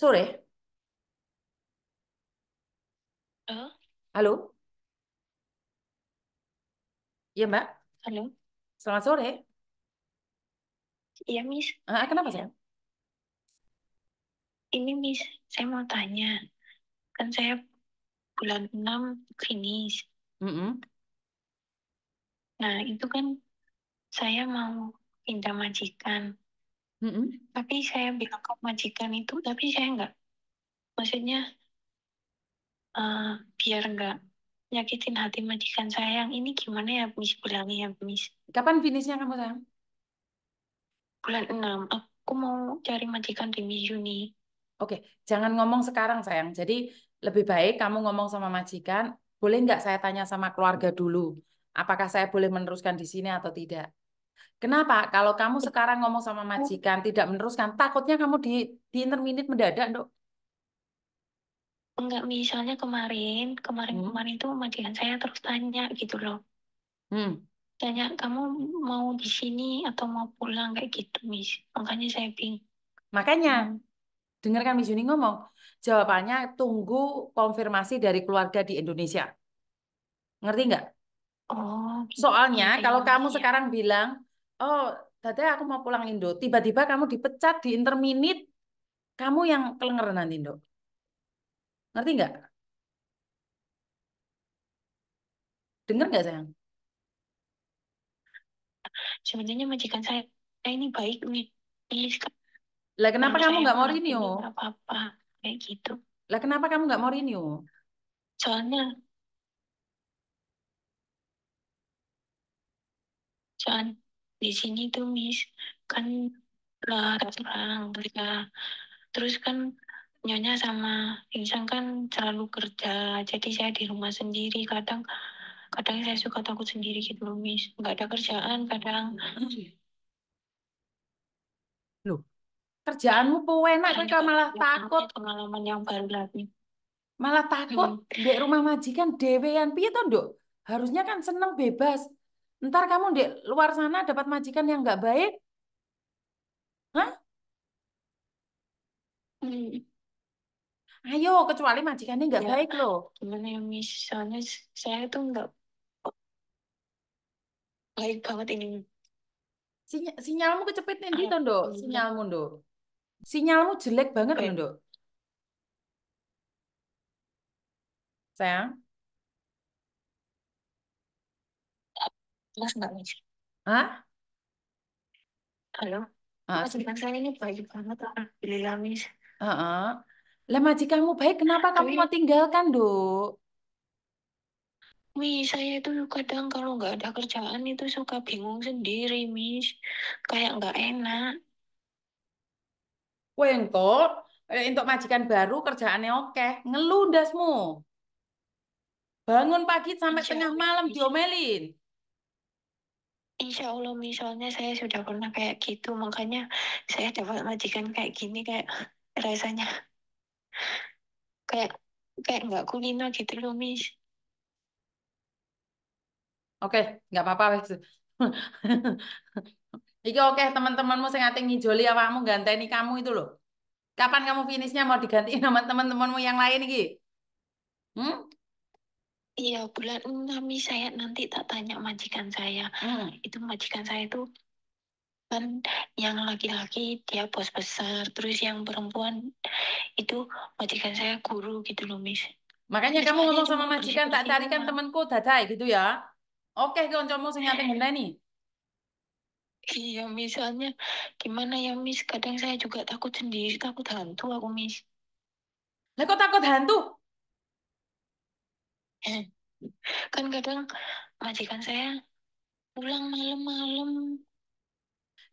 Sore? Halo? Halo? Iya, Mbak. Halo? Selamat sore. Iya, Miss. Ah, ah kenapa, sayang? Ini, Miss, saya mau tanya. Kan saya bulan 6 finish. mm -hmm. Nah, itu kan saya mau pindah majikan. Mm-mm. Tapi saya bilang ke majikan itu, tapi saya enggak. Maksudnya uh, biar enggak nyakitin hati majikan saya yang ini gimana ya Miss bilangnya ya Miss. Kapan finishnya kamu sayang? Bulan 6, aku mau cari majikan di Miss Juni. Oke, jangan ngomong sekarang sayang. Jadi lebih baik kamu ngomong sama majikan, boleh nggak saya tanya sama keluarga dulu? Apakah saya boleh meneruskan di sini atau tidak? Kenapa? Kalau kamu sekarang ngomong sama majikan tidak meneruskan, takutnya kamu di di interminit mendadak, Dok. Enggak, misalnya kemarin, kemarin hmm. kemarin itu majikan saya terus tanya gitu loh. Hmm. Tanya kamu mau di sini atau mau pulang kayak gitu, Miss. Makanya saya bingung. Makanya hmm. dengarkan Miss Juni ngomong, jawabannya tunggu konfirmasi dari keluarga di Indonesia. Ngerti nggak? Oh, gitu. Soalnya kalau kamu ya. sekarang bilang oh tadi aku mau pulang Indo tiba-tiba kamu dipecat di interminit kamu yang kelengeran nanti Indo ngerti nggak dengar nggak sayang sebenarnya majikan saya eh, ini baik nih lah kenapa kamu nggak mau renew apa-apa kayak gitu lah kenapa kamu nggak mau renew soalnya soalnya di sini tuh Miss kan lah eh, orang mereka terus kan nyonya sama Insang kan selalu kerja jadi saya di rumah sendiri kadang kadang saya suka takut sendiri gitu loh Miss nggak ada kerjaan kadang lu kerjaanmu pewenak kan nah, kau malah takut pengalaman yang baru lagi malah takut hmm. di rumah majikan dewean piye tuh dok harusnya kan seneng bebas Ntar kamu di luar sana dapat majikan yang nggak baik, Hah? Hmm. Ayo, kecuali majikannya nggak ya, baik loh. Gimana ya, misalnya saya tuh nggak baik banget ini. Sinya, sinyalmu kecepit nih, Dito, Dok. Sinyalmu, Dok. Sinyalmu jelek banget, Dok. Sayang? Jelas nggak, Miss? Hah? Halo? Ah, majikan saya ini baik banget, Alhamdulillah, Miss. Lah majikanmu baik, kenapa kamu mau tinggalkan, Dok? mi saya itu kadang kalau nggak ada kerjaan itu suka bingung sendiri, Miss. Kayak nggak enak. Wah, entok. Untuk eh, majikan baru kerjaannya oke. ngeludasmu, Bangun pagi sampai iya, tengah malam miss. diomelin. Insya Allah misalnya saya sudah pernah kayak gitu makanya saya dapat majikan kayak gini kayak rasanya kayak kayak nggak kuliner gitu loh mis. Oke, nggak apa-apa wes. Iki oke teman-temanmu sing ate ngijoli awakmu ganteni kamu itu loh. Kapan kamu finishnya mau diganti nama teman-temanmu yang lain iki? Hmm? Iya, bulan enam saya nanti tak tanya majikan saya. Hmm. Itu majikan saya itu kan yang laki-laki dia bos besar, terus yang perempuan itu majikan saya guru gitu loh, Miss. Makanya kamu ngomong sama majikan tak tarikan temanku dadai gitu ya. Oke, koncomu sing ngating nih. Iya, misalnya gimana ya, Miss? Kadang saya juga takut sendiri, takut hantu aku, Miss. Lah kok takut hantu? kan kadang majikan saya pulang malam-malam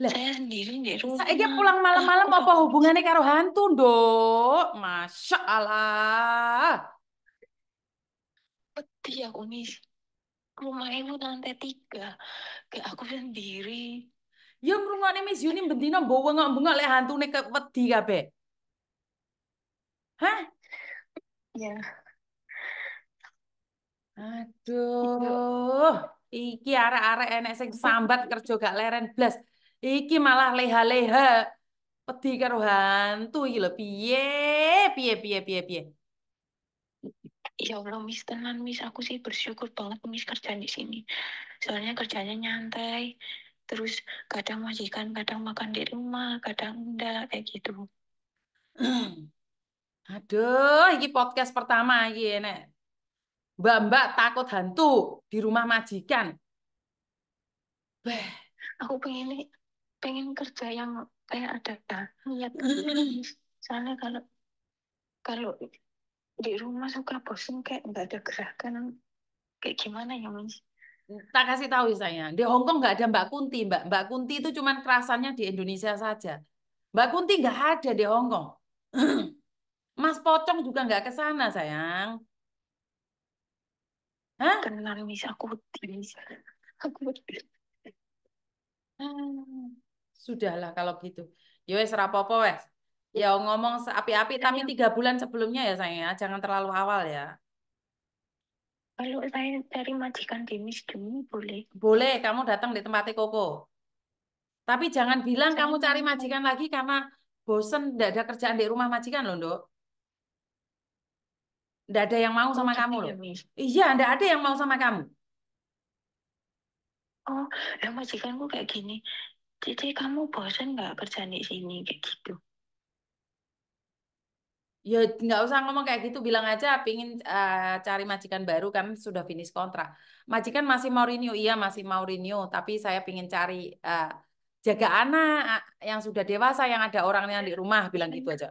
saya sendiri di rumah. Saya pulang malam-malam apa hubungannya karo hantu, Dok? Masya Allah. Peti aku nih. Rumah ibu nanti tiga. Kayak aku sendiri. Ya ngrungokne Miss Yuni bendina bawa bengok-bengok lek hantune kepedi kabeh. Hah? Ya. Aduh, iki arek-arek enek sing sambat kerja gak leren blas. Iki malah leha-leha. Pedi karo hantu iki lho piye? Piye piye piye piye. Ya Allah, Miss tenan, Miss. Aku sih bersyukur banget Miss kerja di sini. Soalnya kerjanya nyantai. Terus kadang majikan, kadang makan di rumah, kadang enggak, kayak gitu. Aduh, ini podcast pertama iki enek Mbak-mbak takut hantu di rumah majikan. Beh, aku pengen pengen kerja yang kayak ada niat. Soalnya kalau kalau di rumah suka bosan kayak nggak ada gerakan kayak gimana ya mas? Tak kasih tahu saya di Hongkong nggak ada Mbak Kunti Mbak Mbak Kunti itu cuman kerasannya di Indonesia saja. Mbak Kunti nggak ada di Hongkong. Mas Pocong juga nggak ke sana sayang. Hah? Tenang, Miss. Aku putih, Aku putih. Hmm. Sudahlah kalau gitu. Ya wes rapopo wes. Ya, ya ngomong api-api iya, tapi ya. tiga bulan sebelumnya ya sayang ya. Jangan terlalu awal ya. Kalau saya cari majikan demis demi boleh. Boleh, kamu datang di tempatnya Koko. Tapi jangan iya, bilang kamu cari majikan lagi karena bosen tidak ada kerjaan di rumah majikan loh, Dok. Tidak ada yang mau sama oh, kamu loh. Iya, tidak ada yang mau sama kamu. Oh, ya majikanku kayak gini. jadi kamu bosan nggak kerja di sini kayak gitu? Ya nggak usah ngomong kayak gitu, bilang aja pingin uh, cari majikan baru kan sudah finish kontrak. Majikan masih mau renew, iya masih mau renew, tapi saya pingin cari uh, jaga anak eh, yang sudah dewasa yang ada orangnya di iya, rumah, iya, bilang gitu aja.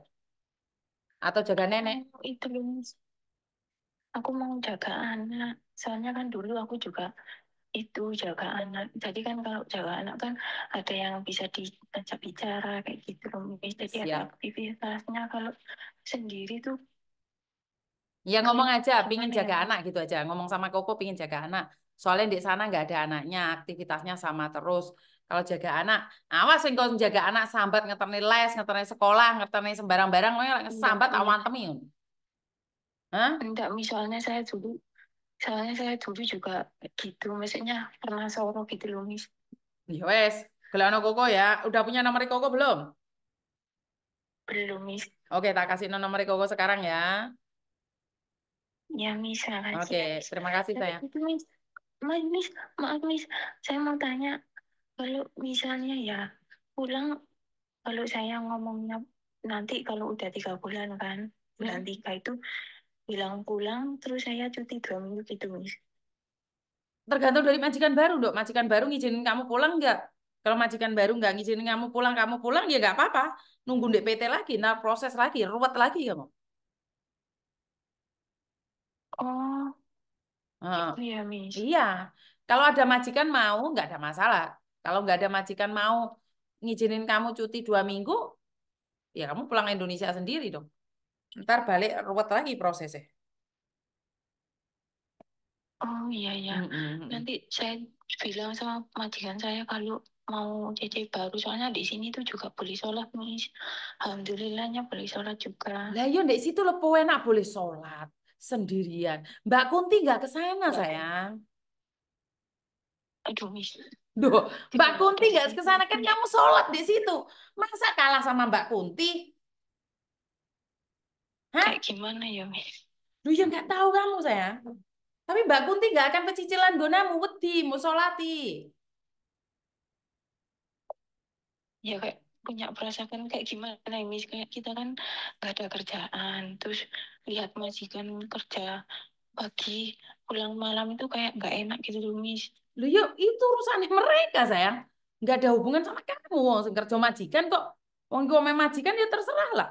Atau jaga nenek. Oh, itu loh, aku mau jaga anak. Soalnya kan dulu aku juga itu jaga anak. Jadi kan kalau jaga anak kan ada yang bisa diajak bicara kayak gitu loh. Jadi ada aktivitasnya kalau sendiri tuh Ya ngomong aja, pingin jaga ya. anak gitu aja. Ngomong sama Koko pingin jaga anak. Soalnya di sana nggak ada anaknya, aktivitasnya sama terus. Kalau jaga anak, awas kalau jaga anak sambat ngeterni les, ngeterni sekolah, ngeterni sembarang-barang, iya, iya. ngono sambat awan temiun. Hah? Enggak, misalnya saya dulu, soalnya saya dulu juga gitu, maksudnya pernah soro gitu loh, Miss. Ya wes, gelano Koko ya. Udah punya nomor Koko belum? Belum, Miss. Oke, tak kasih nomor Koko sekarang ya. Ya, Miss, makasih. Oke, ya, terima kasih, saya. Itu, Miss, maaf, Miss, maaf, Miss, saya mau tanya, kalau misalnya ya, pulang, kalau saya ngomongnya nanti kalau udah tiga bulan kan, hmm. bulan tiga itu bilang pulang terus saya cuti dua minggu gitu mis tergantung dari majikan baru dok majikan baru ngizinin kamu pulang nggak kalau majikan baru nggak ngizinin kamu pulang kamu pulang ya nggak apa-apa nunggu DPT lagi nah proses lagi ruwet lagi kamu oh uh. itu ya mis iya kalau ada majikan mau nggak ada masalah kalau nggak ada majikan mau ngizinin kamu cuti dua minggu ya kamu pulang Indonesia sendiri dong ntar balik ruwet lagi prosesnya. Oh iya iya. Mm -hmm. Nanti saya bilang sama majikan saya kalau mau CC baru soalnya di sini tuh juga boleh sholat mis. Alhamdulillahnya boleh sholat juga. Lah yo iya, di situ lepo enak boleh sholat sendirian. Mbak Kunti nggak ke sana sayang. Aduh mis. Duh, Mbak Kunti nggak ke kan kamu sholat di situ. Masa kalah sama Mbak Kunti? gimana ya Miss? Lu yang nggak tahu kamu saya, Tapi Mbak Kunti nggak akan pecicilan gonamu wedi musolati. Ya kayak punya perasaan kayak gimana ya Miss kayak kita kan nggak ada kerjaan terus lihat majikan kerja pagi pulang malam itu kayak nggak enak gitu loh Miss. Lu yuk ya itu urusan mereka sayang. Nggak ada hubungan sama kamu. Kerja majikan kok Wong gue majikan ya terserah lah.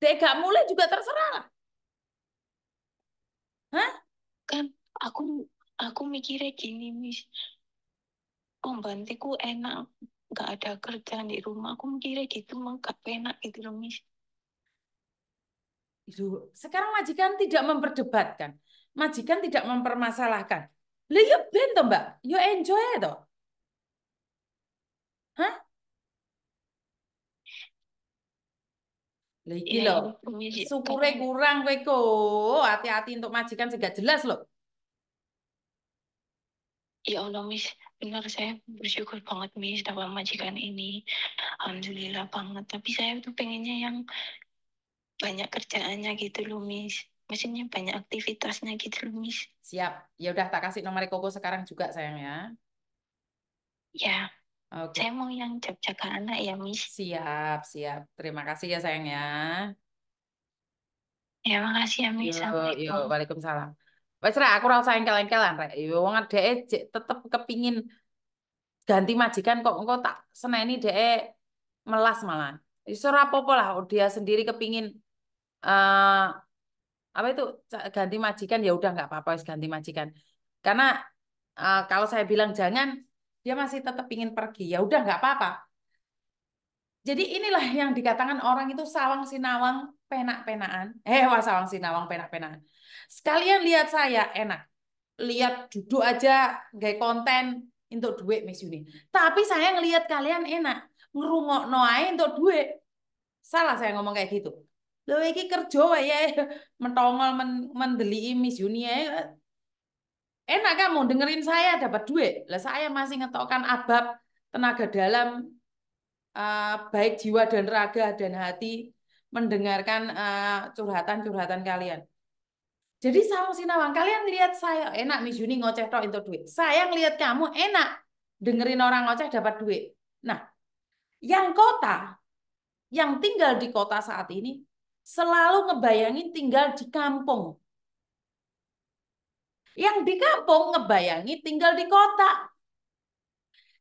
Dek gak mulai juga terserah lah. Hah? Kan aku aku mikirnya gini, Miss. Pembantiku enak, gak ada kerjaan di rumah. Aku mikirnya gitu, mah gak enak gitu loh, Miss. Sekarang majikan tidak memperdebatkan. Majikan tidak mempermasalahkan. Lah ya ben to, Mbak. Ya enjoy to. Hah? lagi loh, syukur syukure kurang kowe kok. Oh, hati-hati untuk majikan sih gak jelas lo. Ya Allah, Miss. Benar, saya bersyukur banget, Miss, dapat majikan ini. Alhamdulillah banget. Tapi saya tuh pengennya yang banyak kerjaannya gitu loh, Miss. Maksudnya banyak aktivitasnya gitu loh, Miss. Siap. Ya udah, tak kasih nomor Koko sekarang juga, sayang ya. Ya. Okay. Saya mau yang jaga-jaga anak ya, Miss. Siap, siap. Terima kasih ya, sayang ya. Ya, makasih ya, Miss. Yo, yo, Waalaikumsalam. Wes rek aku usah engkel-engkelan rek. Yo wong adeke tetep kepingin ganti majikan kok engko tak seneni dhek melas malah. Iso ora apa-apa lah dia sendiri kepingin uh, apa itu ganti majikan ya udah nggak apa-apa wis ganti majikan. Karena uh, kalau saya bilang jangan dia masih tetap ingin pergi ya udah nggak apa-apa jadi inilah yang dikatakan orang itu sawang sinawang penak-penaan eh sawang sinawang penak-penaan sekalian lihat saya enak lihat duduk aja gay konten untuk duit Miss Yuni tapi saya ngelihat kalian enak ngerungok noai untuk duit salah saya ngomong kayak gitu lo iki kerja ya mentongol men Miss Yuni ya enak kan mau dengerin saya dapat duit. Lah saya masih ngetokkan abab tenaga dalam eh, baik jiwa dan raga dan hati mendengarkan eh, curhatan-curhatan kalian. Jadi sama sinawang kalian lihat saya enak nih Juni ngoceh toh itu duit. Saya ngelihat kamu enak dengerin orang ngoceh dapat duit. Nah, yang kota yang tinggal di kota saat ini selalu ngebayangin tinggal di kampung. Yang di kampung ngebayangi tinggal di kota.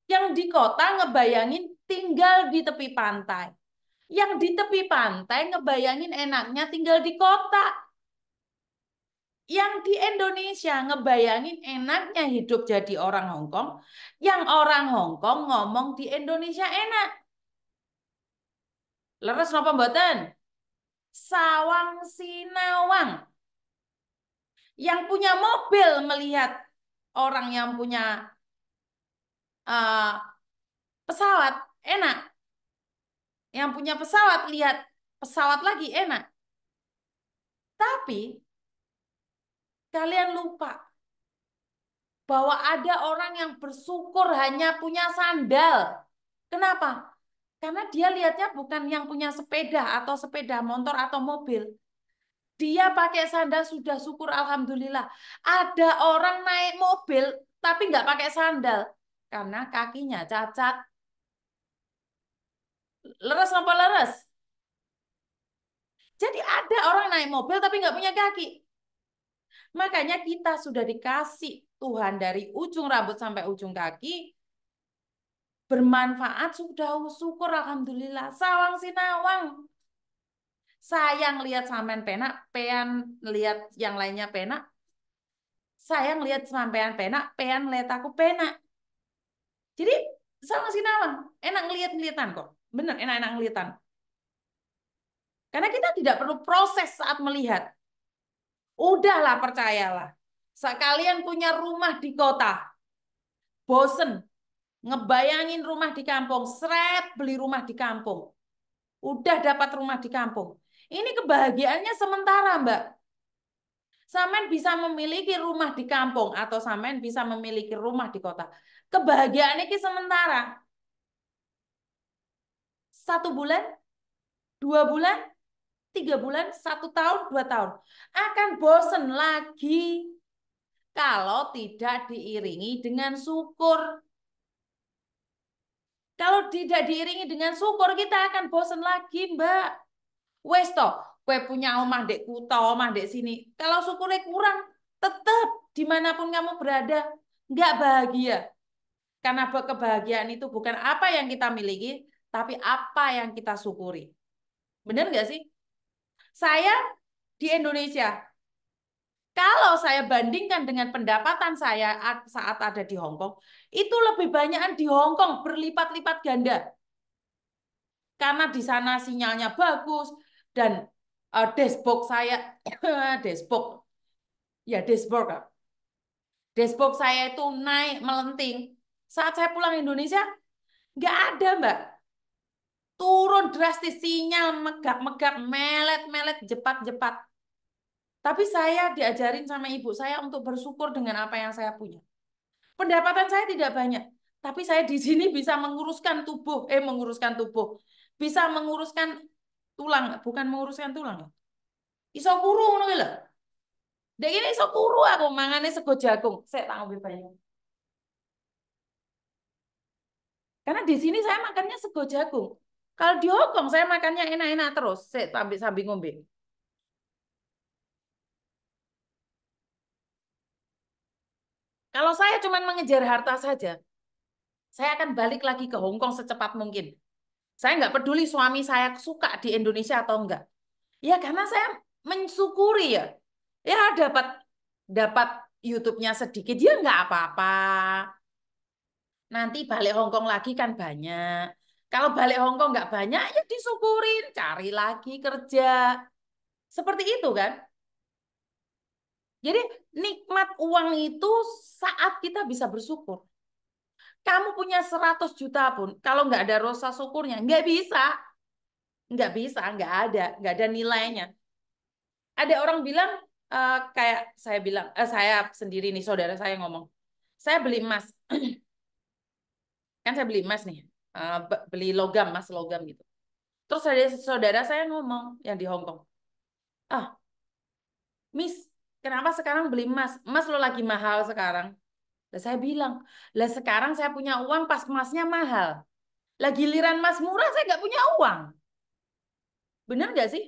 Yang di kota ngebayangin tinggal di tepi pantai. Yang di tepi pantai ngebayangin enaknya tinggal di kota. Yang di Indonesia ngebayangin enaknya hidup jadi orang Hongkong, yang orang Hongkong ngomong di Indonesia enak. Leres nopo mboten? Sawang sinawang. Yang punya mobil melihat orang yang punya uh, pesawat enak. Yang punya pesawat lihat pesawat lagi enak. Tapi kalian lupa bahwa ada orang yang bersyukur hanya punya sandal. Kenapa? Karena dia lihatnya bukan yang punya sepeda atau sepeda motor atau mobil, dia pakai sandal sudah syukur alhamdulillah. Ada orang naik mobil tapi nggak pakai sandal karena kakinya cacat. Leres apa leres? Jadi ada orang naik mobil tapi nggak punya kaki. Makanya kita sudah dikasih Tuhan dari ujung rambut sampai ujung kaki bermanfaat sudah syukur alhamdulillah sawang sinawang sayang lihat sampean pena, pean lihat yang lainnya pena, sayang lihat sampean pena, pean lihat aku pena. Jadi sama nama, enak ngelihat ngeliatan kok, bener enak-enak ngeliatan. Karena kita tidak perlu proses saat melihat. Udahlah percayalah. Sekalian punya rumah di kota. Bosen. Ngebayangin rumah di kampung. Seret beli rumah di kampung. Udah dapat rumah di kampung. Ini kebahagiaannya sementara, Mbak. Samen bisa memiliki rumah di kampung atau Samen bisa memiliki rumah di kota. Kebahagiaannya ini sementara. Satu bulan, dua bulan, tiga bulan, satu tahun, dua tahun. Akan bosen lagi kalau tidak diiringi dengan syukur. Kalau tidak diiringi dengan syukur, kita akan bosen lagi, Mbak. Wes toh, kue punya omah dek kuto, omah dek sini. Kalau syukurnya kurang, tetap dimanapun kamu berada, nggak bahagia. Karena kebahagiaan itu bukan apa yang kita miliki, tapi apa yang kita syukuri. Bener nggak sih? Saya di Indonesia, kalau saya bandingkan dengan pendapatan saya saat ada di Hong Kong, itu lebih banyak di Hong Kong berlipat-lipat ganda. Karena di sana sinyalnya bagus, dan uh, dashboard saya dashboard ya dashboard dashboard saya itu naik melenting saat saya pulang Indonesia nggak ada mbak turun drastis sinyal megap-megap, melet-melet jepat-jepat tapi saya diajarin sama ibu saya untuk bersyukur dengan apa yang saya punya pendapatan saya tidak banyak tapi saya di sini bisa menguruskan tubuh eh menguruskan tubuh bisa menguruskan tulang, bukan menguruskan tulang. Ya? Iso kuru ngono kuwi lho. Dek ini iso kuru aku mangane sego jagung. Saya tak ngombe banyak. Karena di sini saya makannya sego jagung. Kalau di Hongkong saya makannya enak-enak terus, saya sambil sambil ngombe. Kalau saya cuma mengejar harta saja, saya akan balik lagi ke Hongkong secepat mungkin. Saya nggak peduli suami saya suka di Indonesia atau enggak. Ya karena saya mensyukuri ya. Ya dapat dapat YouTube-nya sedikit, ya nggak apa-apa. Nanti balik Hongkong lagi kan banyak. Kalau balik Hongkong nggak banyak, ya disyukurin, cari lagi kerja. Seperti itu kan? Jadi nikmat uang itu saat kita bisa bersyukur. Kamu punya 100 juta pun, kalau nggak ada rasa syukurnya, nggak bisa. Nggak bisa, nggak ada, nggak ada nilainya. Ada orang bilang, uh, kayak saya bilang, uh, saya sendiri nih, saudara saya ngomong, saya beli emas. kan saya beli emas nih, uh, beli logam, emas logam gitu. Terus ada saudara saya ngomong yang di Hongkong, Kong. Ah, Miss, kenapa sekarang beli emas? Emas lo lagi mahal sekarang lah saya bilang, lah sekarang saya punya uang pas emasnya mahal. Lagi giliran emas murah saya nggak punya uang. Benar nggak sih?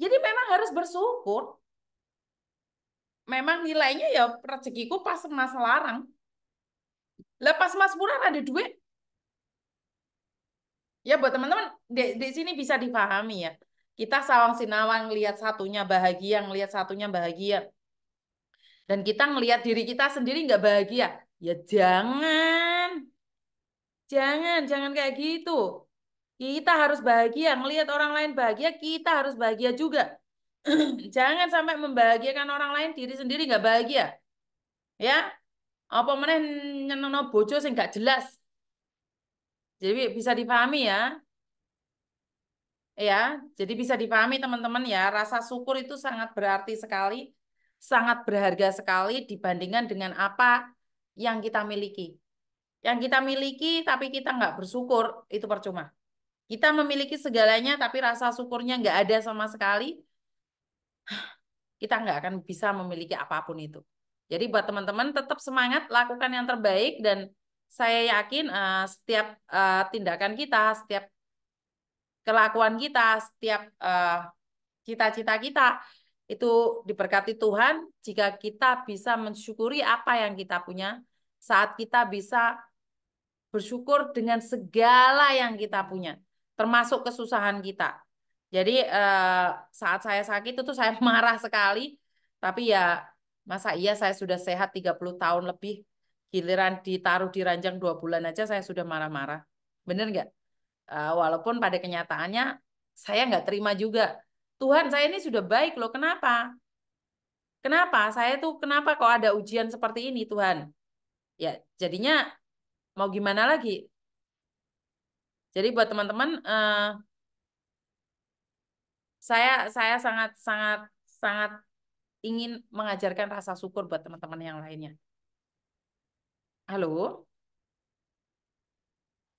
Jadi memang harus bersyukur. Memang nilainya ya rezekiku pas emas larang. Lepas emas murah ada duit. Ya buat teman-teman di, di sini bisa dipahami ya. Kita sawang sinawang lihat satunya bahagia, lihat satunya bahagia dan kita ngelihat diri kita sendiri nggak bahagia, ya jangan, jangan, jangan kayak gitu. Kita harus bahagia, ngelihat orang lain bahagia, kita harus bahagia juga. jangan sampai membahagiakan orang lain, diri sendiri nggak bahagia. Ya, apa meneh nyenengno bojo sing nggak jelas. Jadi bisa dipahami ya. Ya, jadi bisa dipahami teman-teman ya, rasa syukur itu sangat berarti sekali sangat berharga sekali dibandingkan dengan apa yang kita miliki. Yang kita miliki tapi kita nggak bersyukur, itu percuma. Kita memiliki segalanya tapi rasa syukurnya nggak ada sama sekali, kita nggak akan bisa memiliki apapun itu. Jadi buat teman-teman tetap semangat, lakukan yang terbaik dan saya yakin uh, setiap uh, tindakan kita, setiap kelakuan kita, setiap eh, cita-cita uh, cita -cita kita itu diberkati Tuhan jika kita bisa mensyukuri apa yang kita punya saat kita bisa bersyukur dengan segala yang kita punya termasuk kesusahan kita jadi eh, saat saya sakit itu saya marah sekali tapi ya masa iya saya sudah sehat 30 tahun lebih giliran ditaruh di ranjang dua bulan aja saya sudah marah-marah bener nggak eh, walaupun pada kenyataannya saya nggak terima juga Tuhan saya ini sudah baik loh, kenapa? Kenapa? Saya tuh kenapa kok ada ujian seperti ini Tuhan? Ya jadinya mau gimana lagi? Jadi buat teman-teman, eh, saya saya sangat sangat sangat ingin mengajarkan rasa syukur buat teman-teman yang lainnya. Halo.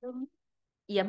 Halo.